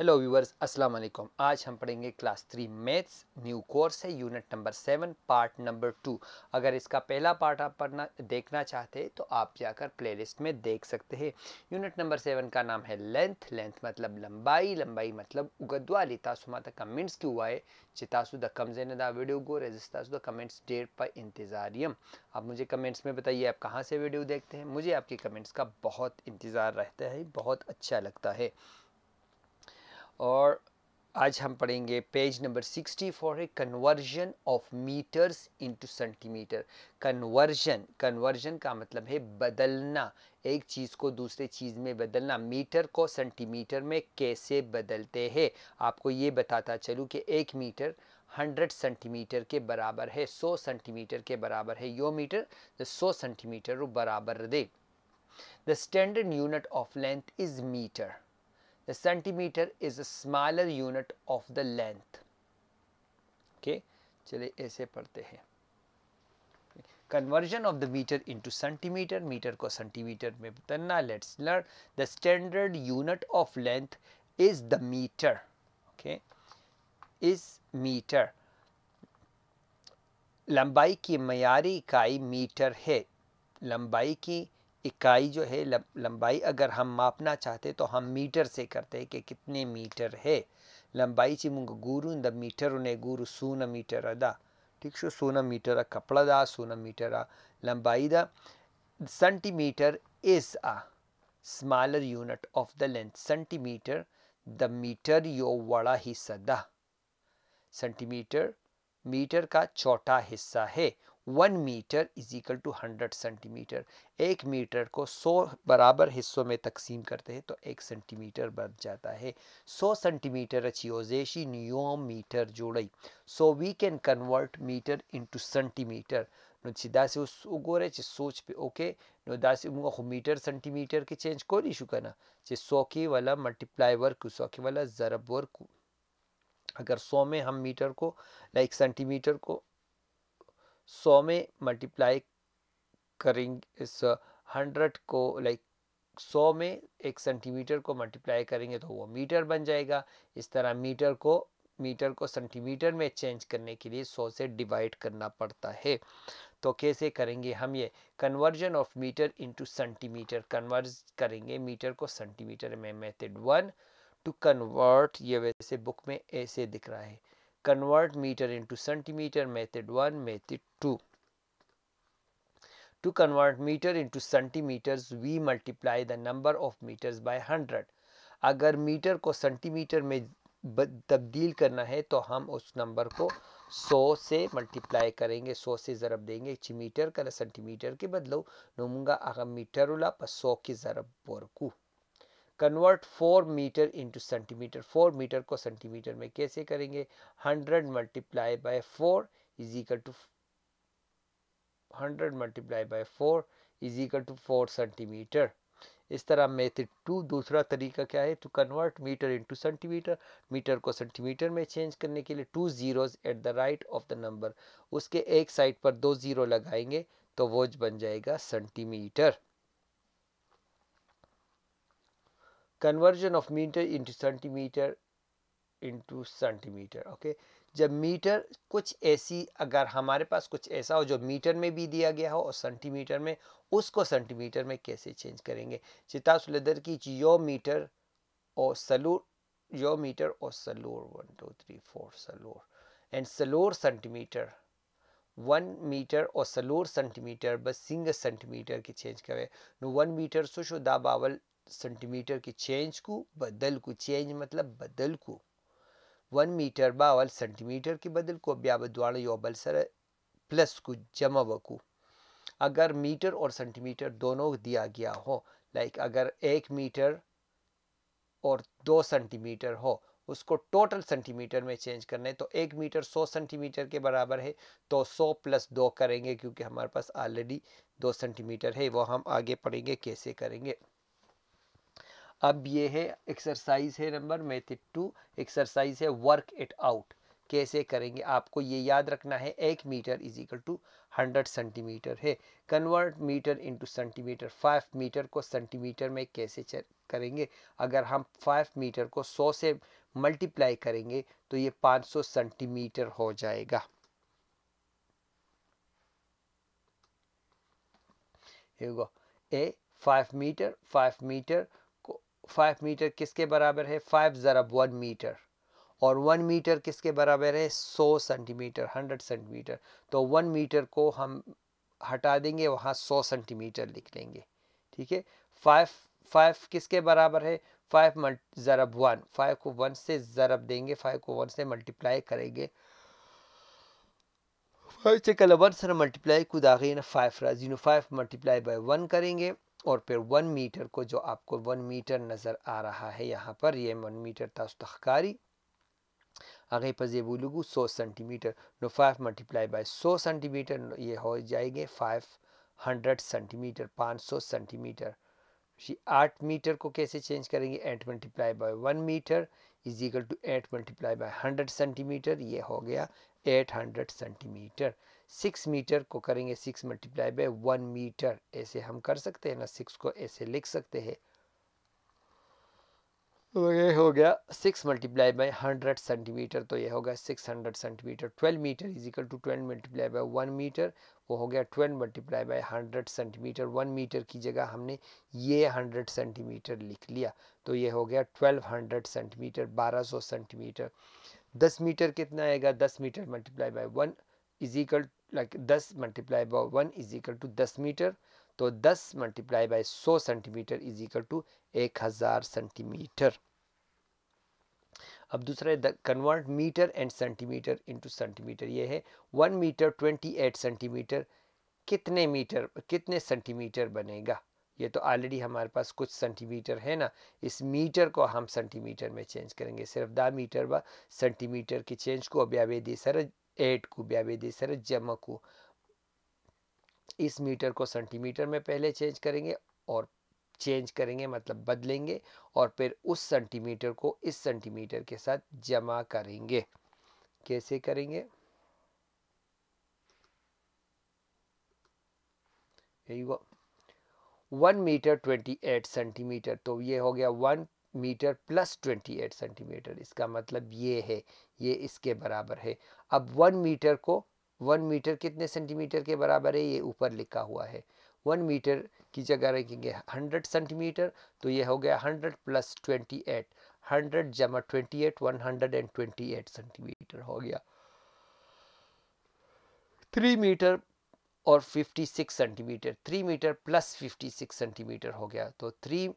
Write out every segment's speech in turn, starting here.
hello viewers अस्सलाम वालेकुम आज हम पढ़ेंगे class three maths new course है unit number seven part number two अगर इसका पहला पार्ट आप पढ़ना देखना चाहते हैं तो आप जाकर प्लेलिस्ट में देख सकते हैं यूनिट नंबर सेवन का नाम है लेंथ लेंथ मतलब लंबाई लंबाई मतलब उगद्वा लितासुमा तक कमेंट्स क्यों हुआ चितासु द कमजेन ना वीडियो गो रेजिस्तासु द कमेंट्स डेट पर इंतज़ारियम आप मुझे कमेंट्स में बताइए आप कहाँ से वीडियो देखते हैं मुझे आपके कमेंट्स का बहुत इंतज़ार रहता है बहुत अच्छा लगता है और आज हम पढ़ेंगे पेज नंबर 64 है conversion of meters into centimeter conversion conversion का मतलब है बदलना एक चीज़ को दूसरे चीज़ में बदलना मीटर को सेंटीमीटर में कैसे बदलते हैं आपको ये बताता चलूँ कि एक मीटर 100 सेंटीमीटर के बराबर है 100 सेंटीमीटर के बराबर है यो मीटर 100 सेंटीमीटर बराबर दे the standard unit of length is meter the centimeter is a smaller unit of the length okay चलिए aise padhte hain conversion of the meter into centimeter meter ko centimeter mein batana let's learn the standard unit of length is the meter okay is meter lambai ki mayari ikai meter hai lambai ki इकाई जो है लंबाई अगर हम मापना चाहते तो हम मीटर से करते कि कितने मीटर है लंबाई द मीटर उन्हें गुरु सून मीटर अदा ठीक शो सोन मीटर कपड़ा दा सोन मीटर लंबाई दा centimeter is a smaller unit of the length centimeter द मीटर यो वड़ा हिस्सा दा सेंटीमीटर मीटर का छोटा हिस्सा है one meter is equal to hundred centimeter एक मीटर को सौ बराबर हिस्सों में तकसीम करते हैं तो एक सेंटीमीटर बन जाता है सौ सेंटीमीटर अचियोजेशी न्यूम मीटर जोड़ई so we can convert meter into centimeter नो सीधासे उगोरे चे सोच पे ओके नो दासे मीटर सेंटीमीटर के चेंज को नहीं ना चे सौ के वाला मल्टीप्लाई वर्क सौ के वाला जरब वर्क अगर सौ में हम मीटर को लाइक सेंटीमीटर को सौ में मल्टीप्लाई करेंगे इस हंड्रेड को लाइक सौ में एक सेंटीमीटर को मल्टीप्लाई करेंगे तो वो मीटर बन जाएगा इस तरह मीटर को मीटर को सेंटीमीटर में चेंज करने के लिए सौ से डिवाइड करना पड़ता है तो कैसे करेंगे हम ये conversion of meter into centimeter convert करेंगे मीटर को सेंटीमीटर में मेथड वन टू कन्वर्ट ये वैसे बुक में ऐसे दिख रहा है convert meter into centimeter method 1 method 2 to convert meter into centimeters we multiply the number of meters by 100 agar meter ko centimeter mein तब्दील karna hai to hum us number ko 100 से multiply करेंगे 100 से ज़रब देंगे metre कर centimetre के बदलो नुमगा अगर मीटर उला पर 100 की ज़रब बोरकू convert four meter into centimeter four meter को सेंटीमीटर में कैसे करेंगे hundred multiply by four is equal to hundred multiply by four is equal to four centimeter इस तरह मेथड टू दूसरा तरीका क्या है to convert meter into centimeter meter को सेंटीमीटर में चेंज करने के लिए two zeros at the right of the number उसके एक साइड पर दो ज़ीरो लगाएंगे तो वो बन जाएगा centimeter conversion of meter into centimeter into centimeter okay जब मीटर कुछ ऐसी अगर हमारे पास कुछ ऐसा हो जो मीटर में भी दिया गया हो और सेंटीमीटर में उसको सेंटीमीटर में कैसे चेंज करेंगे चिता सुलदर की यो मीटर और सलूर यो मीटर और सलूर वन टू थ्री फोर सलूर एंड सलोर सेंटीमीटर वन मीटर और सलोर सेंटीमीटर बस सिंगल सेंटीमीटर की चेंज करें नो वन मीटर सुशुदा बावल सेंटीमीटर की चेंज को बदल को चेंज मतलब बदल को वन मीटर बावल सेंटीमीटर की बदल को ब्याब द्वाण योबल सर प्लस को जमा वकू अगर मीटर और सेंटीमीटर दोनों दिया गया हो लाइक अगर एक मीटर और दो सेंटीमीटर हो उसको टोटल सेंटीमीटर में चेंज करना है तो एक मीटर सौ सेंटीमीटर के बराबर है तो सौ प्लस दो करेंगे क्योंकि हमारे पास ऑलरेडी दो सेंटीमीटर है वो हम आगे पढ़ेंगे कैसे करेंगे अब ये है एक्सरसाइज है नंबर मेथड टू एक्सरसाइज है वर्क इट आउट कैसे करेंगे आपको ये याद रखना है एक meter is equal to hundred centimeter है convert meter into centimeter five meter को सेंटीमीटर में कैसे करेंगे अगर हम फाइव मीटर को सौ से मल्टीप्लाई करेंगे तो ये पाँच सौ सेंटीमीटर हो जाएगा ए five meter five meter five meter किसके बराबर है फाइव ज़रब वन मीटर और वन मीटर किसके बराबर है सौ सेंटीमीटर हंड्रेड सेंटीमीटर तो वन मीटर को हम हटा देंगे वहाँ सौ सेंटीमीटर लिख लेंगे ठीक है फाइव फाइव किसके बराबर है फाइव ज़रब वन फाइव को वन से ज़रब देंगे फाइव को वन से मल्टीप्लाई करेंगे फाइव से कल वन से मल्टीप्लाई खुद आ गई ना फाइव राजीनो फाइव मल्टीप्लाई बाई वन करेंगे और फिर वन मीटर को जो आपको वन मीटर नज़र आ रहा है यहाँ पर ये वन मीटर था तास्तकारी आगे पर ये बोलूँगू सौ सेंटीमीटर नो फाइव मल्टीप्लाई बाय सौ सेंटीमीटर ये हो जाएंगे फाइव हंड्रेड सेंटीमीटर पाँच सौ सेंटीमीटर आठ मीटर को कैसे चेंज करेंगे eight multiply by one meter is equal to eight multiply by hundred centimeter ये हो गया eight hundred centimeter six meter को करेंगे six multiply by one meter ऐसे हम कर सकते हैं ना सिक्स को ऐसे लिख सकते हैं ये हो गया six multiply by hundred centimeter तो ये हो गया six hundred centimeter twelve meter is equal to twelve multiply by one meter वो हो गया twelve multiply by hundred centimeter one meter की जगह हमने ये हंड्रेड सेंटीमीटर लिख लिया तो ये हो गया ट्वेल्व हंड्रेड सेंटीमीटर बारह सौ सेंटीमीटर दस मीटर कितना आएगा दस meter multiply by one is equal like दस multiply by one is equal to दस मीटर तो 10 multiply by 100 centimeter is equal to एक हज़ार सेंटीमीटर अब दूसरा है convert meter and centimeter into centimeter ये है one meter twenty eight centimeter कितने मीटर कितने सेंटीमीटर बनेगा ये तो ऑलरेडी हमारे पास कुछ सेंटीमीटर है ना इस मीटर को हम सेंटीमीटर में चेंज करेंगे सिर्फ दा मीटर व सेंटीमीटर के चेंज को ब्यावे सर एट को ब्यावे सर जमा को इस मीटर को सेंटीमीटर में पहले चेंज करेंगे और चेंज करेंगे मतलब बदलेंगे और फिर उस सेंटीमीटर को इस सेंटीमीटर के साथ जमा करेंगे कैसे करेंगे one meter twenty eight centimeter तो ये हो गया one meter plus twenty eight centimeter इसका मतलब ये है ये इसके बराबर है अब वन मीटर को वन मीटर कितने सेंटीमीटर के बराबर है ये ऊपर लिखा हुआ है वन मीटर की जगह रखेंगे हंड्रेड सेंटीमीटर तो ये हो गया hundred plus twenty eight hundred जमा twenty eight one hundred and twenty eight centimeter हो गया थ्री मीटर और fifty six centimeter three meter plus fifty six centimeter हो गया तो three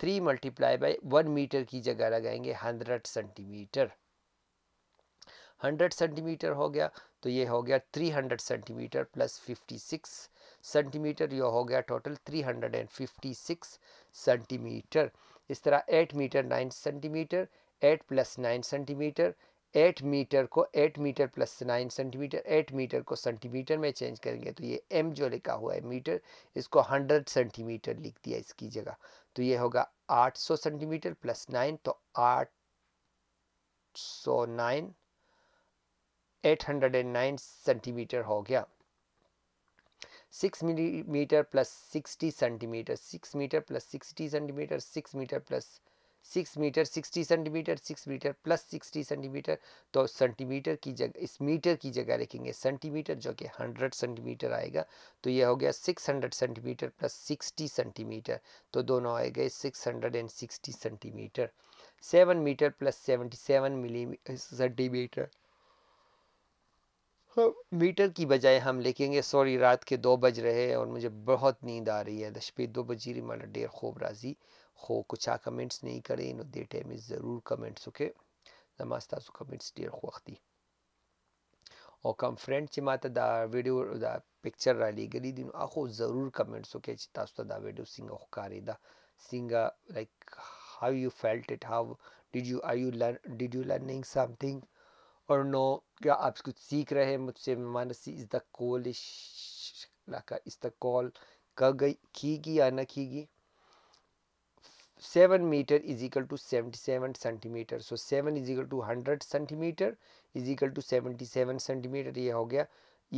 three multiply by one meter की जगह लगाएंगे हंड्रेड सेंटीमीटर हंड्रेड सेंटीमीटर हो गया तो ये हो गया 300 सेंटीमीटर प्लस 56 सेंटीमीटर यह हो गया टोटल 356 सेंटीमीटर इस तरह 8 meter 9 centimeter 8 plus 9 centimeter 8 meter को 8 मीटर प्लस 9 सेंटीमीटर 8 मीटर को सेंटीमीटर में चेंज करेंगे तो ये एम जो लिखा हुआ है मीटर इसको 100 सेंटीमीटर लिख दिया इसकी जगह तो ये होगा 800 सेंटीमीटर प्लस 9 तो 809 809 सेंटीमीटर हो गया 6 millimeter plus 60 centimeter 6 meter plus 60 centimeter 6 meter plus 6 meter 60 centimeter 6 meter plus 60 centimeter तो सेंटीमीटर की जगह इस मीटर की जगह रखेंगे सेंटीमीटर जो कि 100 सेंटीमीटर आएगा तो ये हो गया 600 सेंटीमीटर प्लस 60 सेंटीमीटर तो दोनों आए गए 660 centimeter 7 meter plus 77 milli centimeter meter की बजाय हम लिखेंगे सॉरी रात के दो बज रहे हैं और मुझे बहुत नींद आ रही है दशपे दो बजी रही माना डेर खूब राजी खो कुछ आ कमेंट्स नहीं करे नो दे टाइम में ज़रूर कमेंट्स ओके नमास्ता सु कमेंट्स डेर खोखती और कम फ्रेंड से माता दा वीडियो दा पिक्चर रा ली गली दिन आखो ज़रूर कमेंट्स के तास्तु दा वीडियो सिंगा हुकारी दा सिंग like how you felt it how did you are you learn did you learning something or no क्या आप कुछ सीख रहे हैं मुझसे मानसी इज द कॉल लाका इस द कॉल कर गई खीगी या ना खीगी seven meter is equal to seventy seven centimeter so seven is equal to hundred centimeter is equal to seventy seven centimeter ये हो गया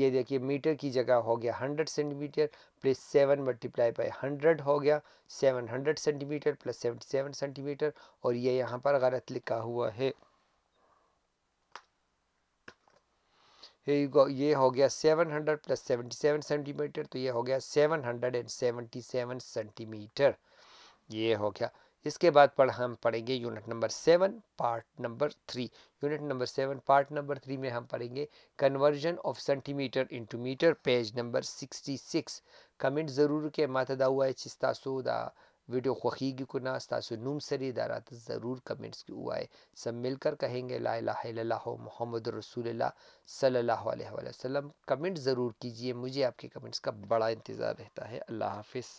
ये देखिए मीटर की जगह हो गया hundred centimeter plus seven multiply by hundred हो गया seven hundred centimeter plus seventy seven centimeter और ये यहाँ पर गलत लिखा हुआ है ये हो गया 700 प्लस सेवन सेंटीमीटर तो ये हो गया 777 सेंटीमीटर ये हो गया इसके बाद पढ़ हम पढ़ेंगे unit number seven part number three unit number seven part number three में हम पढ़ेंगे conversion of centimeter into meter page number sixty six comment ज़रूर के माता दाऊ है छिस्ता सूदा वीडियो ख्वाखीगी को ना तासु नूम सरी तो ज़रूर कमेंट्स की उआए सब मिलकर कहेंगे ला ला मोहम्मद रसूल सल्ला वसम कमेंट ज़रूर कीजिए मुझे आपके कमेंट्स का बड़ा इंतज़ार रहता है अल्लाह हाफिज़